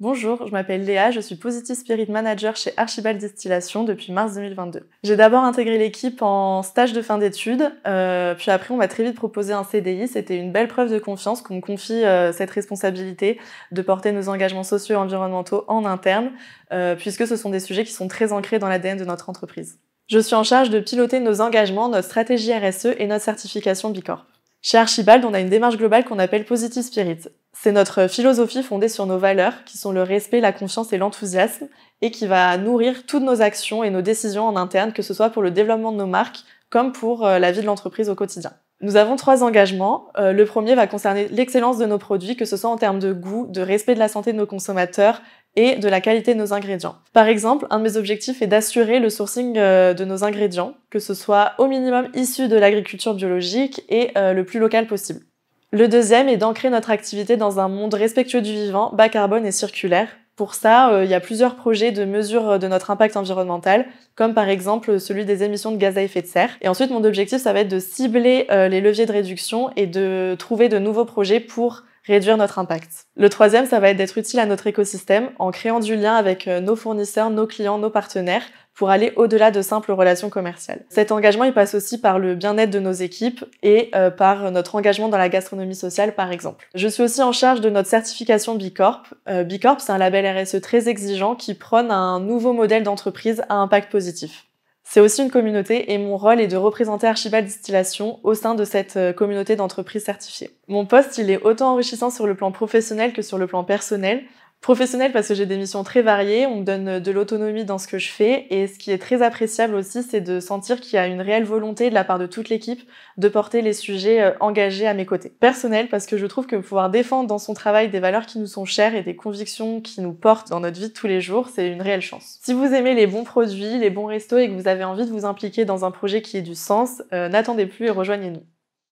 Bonjour, je m'appelle Léa, je suis Positive Spirit Manager chez Archibald Distillation depuis mars 2022. J'ai d'abord intégré l'équipe en stage de fin d'études, euh, puis après on m'a très vite proposé un CDI. C'était une belle preuve de confiance qu'on me confie euh, cette responsabilité de porter nos engagements sociaux et environnementaux en interne, euh, puisque ce sont des sujets qui sont très ancrés dans l'ADN de notre entreprise. Je suis en charge de piloter nos engagements, notre stratégie RSE et notre certification Bicorp. Chez Archibald, on a une démarche globale qu'on appelle Positive Spirit. C'est notre philosophie fondée sur nos valeurs, qui sont le respect, la confiance et l'enthousiasme, et qui va nourrir toutes nos actions et nos décisions en interne, que ce soit pour le développement de nos marques, comme pour euh, la vie de l'entreprise au quotidien. Nous avons trois engagements. Euh, le premier va concerner l'excellence de nos produits, que ce soit en termes de goût, de respect de la santé de nos consommateurs et de la qualité de nos ingrédients. Par exemple, un de mes objectifs est d'assurer le sourcing euh, de nos ingrédients, que ce soit au minimum issu de l'agriculture biologique et le plus local possible. Le deuxième est d'ancrer notre activité dans un monde respectueux du vivant, bas carbone et circulaire. Pour ça, euh, il y a plusieurs projets de mesure euh, de notre impact environnemental, comme par exemple celui des émissions de gaz à effet de serre. Et ensuite, mon objectif, ça va être de cibler euh, les leviers de réduction et de trouver de nouveaux projets pour réduire notre impact. Le troisième, ça va être d'être utile à notre écosystème en créant du lien avec euh, nos fournisseurs, nos clients, nos partenaires pour aller au-delà de simples relations commerciales. Cet engagement, il passe aussi par le bien-être de nos équipes et euh, par notre engagement dans la gastronomie sociale, par exemple. Je suis aussi en charge de notre certification Bicorp. Euh, Bicorp, c'est un label RSE très exigeant qui prône un nouveau modèle d'entreprise à impact positif. C'est aussi une communauté et mon rôle est de représenter Archival Distillation au sein de cette euh, communauté d'entreprises certifiées. Mon poste, il est autant enrichissant sur le plan professionnel que sur le plan personnel professionnel parce que j'ai des missions très variées, on me donne euh, de l'autonomie dans ce que je fais et ce qui est très appréciable aussi, c'est de sentir qu'il y a une réelle volonté de la part de toute l'équipe de porter les sujets euh, engagés à mes côtés. personnel parce que je trouve que pouvoir défendre dans son travail des valeurs qui nous sont chères et des convictions qui nous portent dans notre vie tous les jours, c'est une réelle chance. Si vous aimez les bons produits, les bons restos et que vous avez envie de vous impliquer dans un projet qui ait du sens, euh, n'attendez plus et rejoignez-nous.